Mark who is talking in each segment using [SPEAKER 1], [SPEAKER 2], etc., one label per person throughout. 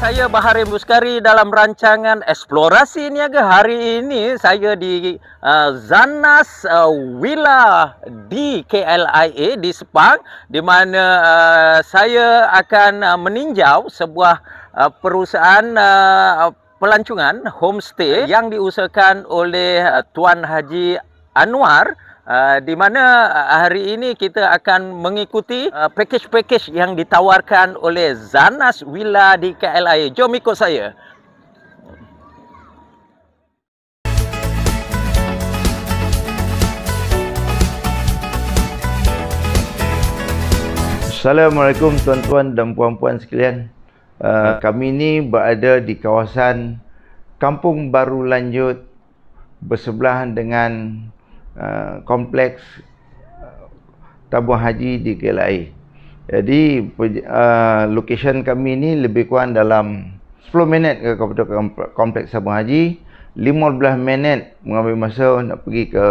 [SPEAKER 1] saya Baharim Buskari dalam rancangan eksplorasi niaga hari ini saya di uh, Zanas uh, Villa di KLIA di Sepang di mana uh, saya akan uh, meninjau sebuah uh, perusahaan uh, pelancongan homestay yang diusahakan oleh uh, Tuan Haji Anwar Ah, di mana ah, hari ini kita akan mengikuti uh, package-package yang ditawarkan oleh Zanas Villa di KLIA. Jom ikut saya.
[SPEAKER 2] Assalamualaikum tuan-tuan dan puan-puan sekalian. Uh, kami ini berada di kawasan Kampung Baru Lanjut bersebelahan dengan Ah, kompleks ah, tabung haji di KLIA. Jadi uh, location kami ni lebih kurang dalam 10 minit ke kepada kompleks tabung haji, 15 minit mengambil masa nak pergi ke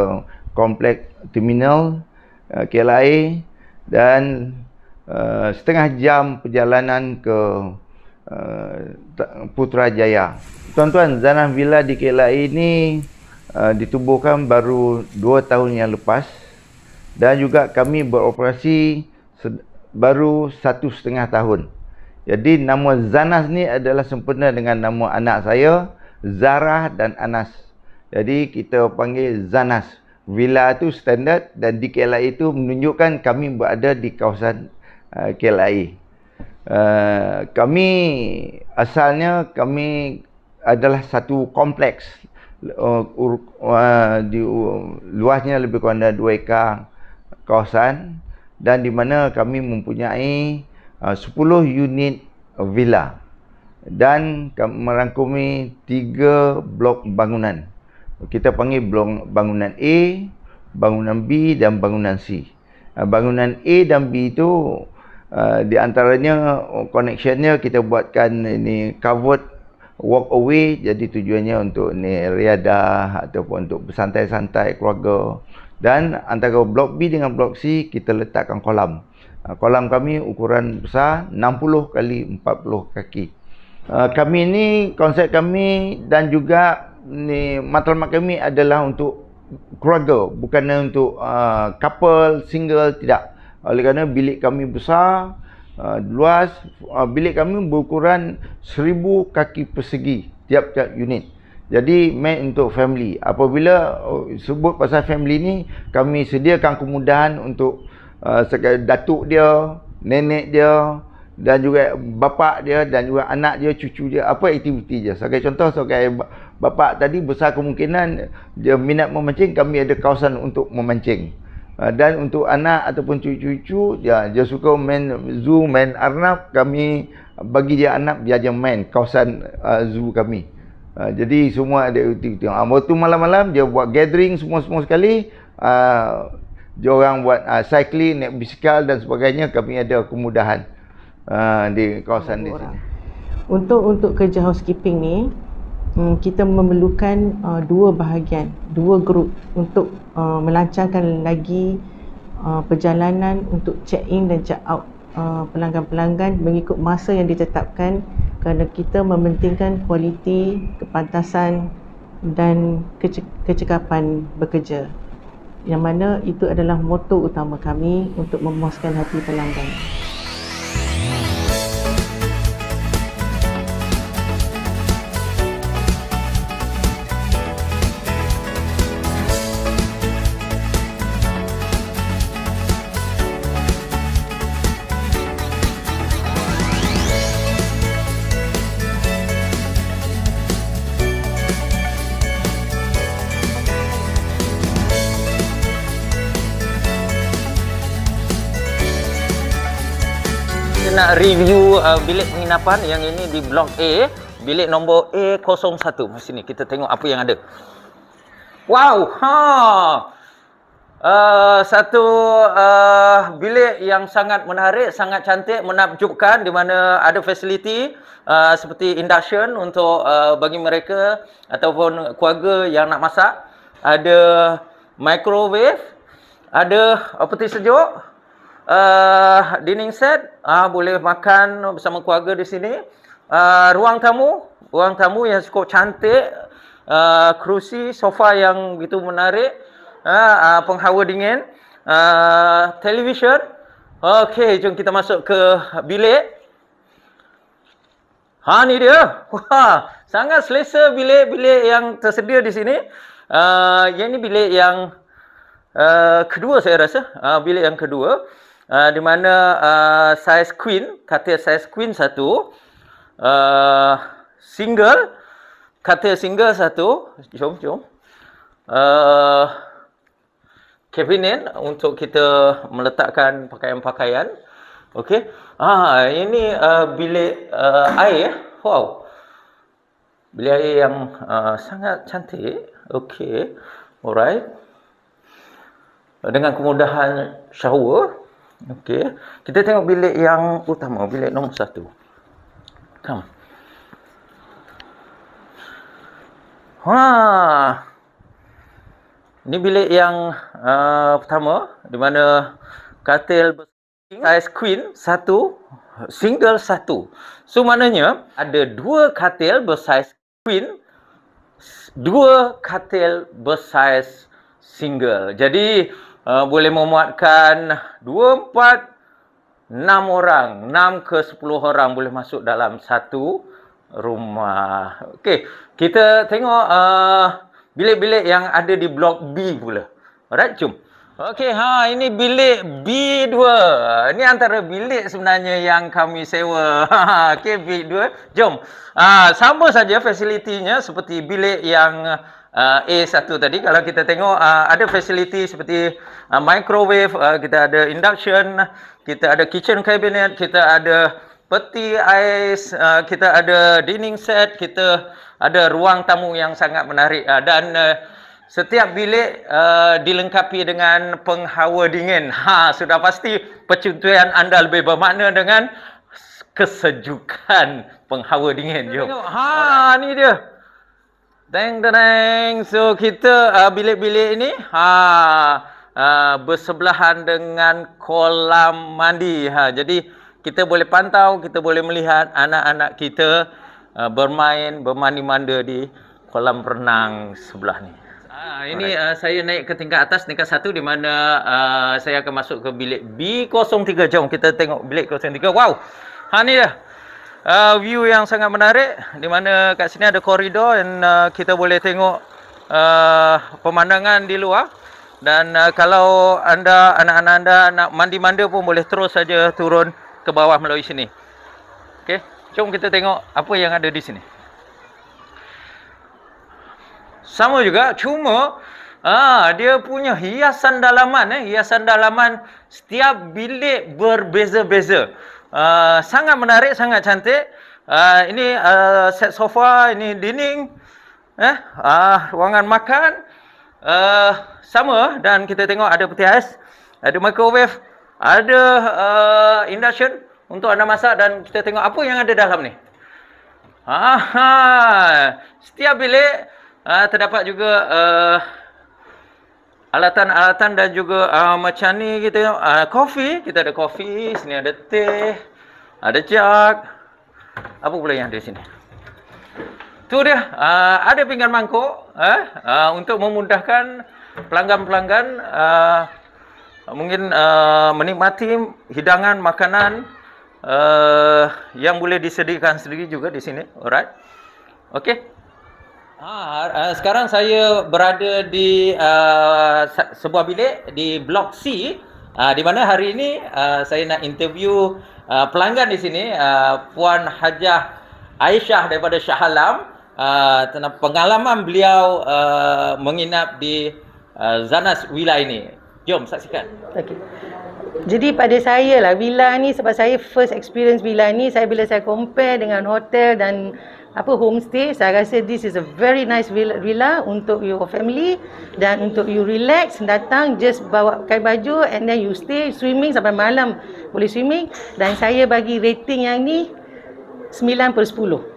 [SPEAKER 2] kompleks terminal uh, KLIA dan uh, setengah jam perjalanan ke uh, Putrajaya. Tuan-tuan, Zanah Villa di KLIA ini. Ah, ditubuhkan baru 2 tahun yang lepas dan juga kami beroperasi baru 1.5 tahun. Jadi nama Zanas ni adalah sempena dengan nama anak saya Zarah dan Anas. Jadi kita panggil Zanas. Villa tu standard dan di KLI itu menunjukkan kami berada di kawasan uh, ah, KLI. Uh, ah, kami asalnya kami adalah satu kompleks Oh, ah, di uh, luasnya lebih kurang ada 2 hektar kawasan dan di mana kami mempunyai 10 ah, unit villa dan merangkumi tiga blok bangunan. Kita panggil blok bangunan A, bangunan B dan bangunan C. Ah, bangunan A dan B itu di antaranya oh, connectionnya kita buatkan ini covered walk away jadi tujuannya untuk ni riadah ataupun untuk bersantai-santai keluarga dan antara blok B dengan blok C kita letakkan kolam ha, kolam kami ukuran besar 60 kali 40 kaki ha, kami ni konsep kami dan juga ni matlamat kami adalah untuk keluarga bukan untuk uh, couple single tidak oleh kerana bilik kami besar uh, luas uh, bilik kami berukuran seribu kaki persegi tiap-tiap unit jadi main untuk family apabila uh, sebut pasal family ni kami sediakan kemudahan untuk uh, datuk dia nenek dia dan juga bapak dia dan juga anak dia cucu dia apa aktiviti dia sebagai contoh sebagai bapak tadi besar kemungkinan dia minat memancing kami ada kawasan untuk memancing Ah, dan untuk anak ataupun cucu-cucu dia, ya, dia suka main zoo main arnab kami bagi dia anak biar dia main kawasan uh, zoo kami uh, jadi semua ada aktiviti uh, waktu malam-malam dia buat gathering semua-semua sekali uh, dia orang buat uh, cycling naik bisikal dan sebagainya kami ada kemudahan uh, di kawasan oh, di
[SPEAKER 1] untuk untuk kerja housekeeping ni um, kita memerlukan uh, dua bahagian, dua grup untuk uh, melancarkan lagi uh, perjalanan untuk check-in dan check-out uh, pelanggan-pelanggan mengikut masa yang ditetapkan kerana kita mementingkan kualiti, kepantasan dan kece- kecekapan bekerja yang mana itu adalah motor utama kami untuk memuaskan hati pelanggan. review uh, bilik penginapan yang ini di blok A bilik nombor A01 di sini kita tengok apa yang ada wow ha Uh, satu uh, bilik yang sangat menarik, sangat cantik, menakjubkan di mana ada fasiliti uh, seperti induction untuk uh, bagi mereka ataupun keluarga yang nak masak. Ada microwave, ada apa sejuk, uh, dining set uh, boleh makan bersama keluarga di sini uh, ruang tamu ruang tamu yang cukup cantik uh, kerusi sofa yang begitu menarik uh, uh, penghawa dingin uh, television okey jom kita masuk ke bilik ha ni dia wah sangat selesa bilik-bilik yang tersedia di sini uh, yang ini bilik yang Uh, kedua saya rasa uh, bilik yang kedua uh, di mana uh, ah, saiz queen katil saiz queen satu uh, single katil single satu jom jom uh, untuk kita meletakkan pakaian-pakaian okey ah ini uh, bilik uh, air wow bilik air yang uh, sangat cantik okey alright dengan kemudahan shower Okey. Kita tengok bilik yang utama, bilik nombor satu. Kam. Ha. Ini bilik yang uh, pertama di mana katil size queen satu, single satu. So maknanya ada dua katil bersaiz queen, dua katil bersaiz single. Jadi uh, boleh memuatkan 2, 4, 6 orang. 6 ke 10 orang boleh masuk dalam satu rumah. Okey, kita tengok eh, bilik-bilik uh, yang ada di blok B pula. Alright, jom. Okey, ha, ini bilik B2. Ini antara bilik sebenarnya yang kami sewa. Okey, B2. Jom. Uh, sama saja fasilitinya seperti bilik yang... Uh, A1 tadi kalau kita tengok uh, ada fasiliti seperti uh, microwave kita ada induction kita ada kitchen cabinet kita ada peti ais kita ada dining set kita ada ruang tamu yang sangat menarik dan setiap bilik dilengkapi dengan penghawa dingin ha sudah pasti percutian anda lebih bermakna dengan kesejukan penghawa dingin jom ha ni dia Deng deng. So kita uh, bilik-bilik ini ha uh, bersebelahan dengan kolam mandi. Ha jadi kita boleh pantau, kita boleh melihat anak-anak kita uh, bermain bermandi mandi di kolam renang sebelah ni. Ah, ini uh, saya naik ke tingkat atas tingkat satu di mana uh, saya akan masuk ke bilik B03 jom kita tengok bilik 03. Wow. Ha ni dah uh, view yang sangat menarik di mana kat sini ada koridor dan uh, kita boleh tengok uh, pemandangan di luar dan uh, kalau anda anak-anak anda nak mandi-manda pun boleh terus saja turun ke bawah melalui sini. Okey, jom kita tengok apa yang ada di sini. Sama juga cuma ah dia punya hiasan dalaman eh hiasan dalaman setiap bilik berbeza-beza. Ah, sangat menarik, sangat cantik. Uh, ini uh, set sofa, ini dining, eh, uh, ruangan makan. Uh, sama dan kita tengok ada peti ais, ada microwave, ada uh, induction untuk anda masak dan kita tengok apa yang ada dalam ni. Aha, setiap bilik uh, terdapat juga uh, alatan-alatan dan juga uh, macam ni kita uh, kopi kita ada kopi sini ada teh ada jak apa pula yang ada sini tu dia uh, ada pinggan mangkuk eh uh, untuk memudahkan pelanggan-pelanggan uh, mungkin uh, menikmati hidangan makanan uh, yang boleh disediakan sendiri juga di sini alright okey Ah, sekarang saya berada di uh, sebuah bilik di blok C uh, di mana hari ini uh, saya nak interview uh, pelanggan di sini uh, Puan Hajah Aisyah daripada Shah Alam uh, tentang pengalaman beliau uh, menginap di uh, Zanas Wilayah ini. Jom saksikan. Okay. Jadi pada saya lah villa ni sebab saya first experience villa ni saya bila saya compare dengan hotel dan apa homestay saya rasa this is a very nice villa, villa untuk your family dan untuk you relax datang just bawa pakai baju and then you stay swimming sampai malam boleh swimming dan saya bagi rating yang ni 9 per 10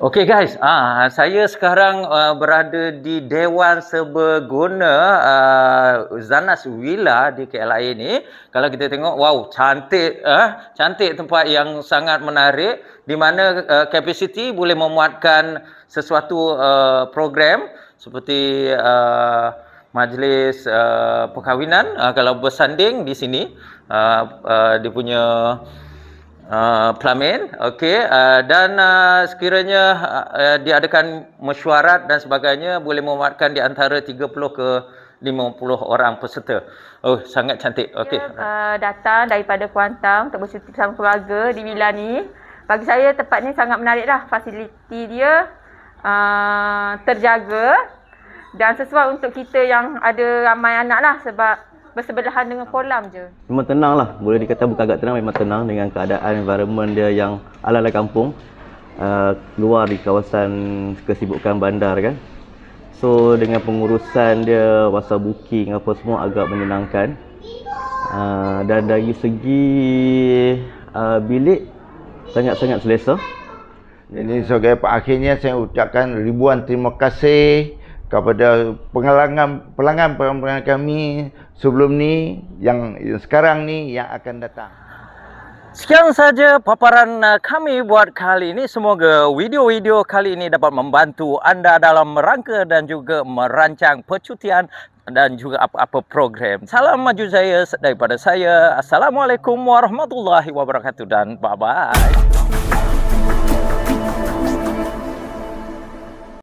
[SPEAKER 1] Okay guys, ah saya sekarang uh, berada di Dewan Seberguna uh, Zanas Villa di KLIA ini. Kalau kita tengok, wow, cantik eh, cantik tempat yang sangat menarik di mana uh, capacity boleh memuatkan sesuatu uh, program seperti uh, majlis uh, perkahwinan uh, kalau bersanding di sini uh, uh, dia punya Ah, pelamin okay. uh, ah, dan uh, sekiranya uh, uh, diadakan mesyuarat dan sebagainya boleh memuatkan di antara 30 ke 50 orang peserta. Oh sangat cantik. Okay. Uh, ya, datang daripada Kuantan untuk bersama keluarga di Villa ni. Bagi saya tempat ni sangat menariklah. Fasiliti dia uh, terjaga dan sesuai untuk kita yang ada ramai anak lah sebab bersebelahan dengan kolam je. Memang tenang lah. Boleh dikata bukan agak tenang, memang tenang dengan keadaan environment dia yang ala-ala kampung. Uh, luar di kawasan kesibukan bandar kan. So dengan pengurusan dia, masa booking apa semua agak
[SPEAKER 2] menyenangkan. Uh, dan dari segi uh, bilik, sangat-sangat selesa. Jadi sebagai so, akhirnya saya ucapkan ribuan terima kasih kepada pengalangan pelanggan pelanggan kami sebelum ni yang, sekarang ni yang akan datang. Sekian saja
[SPEAKER 1] paparan uh, kami buat kali ini. Semoga video-video kali ini dapat membantu anda dalam merangka dan juga merancang percutian dan juga apa-apa program. Salam maju jaya daripada saya. Assalamualaikum warahmatullahi wabarakatuh dan bye-bye.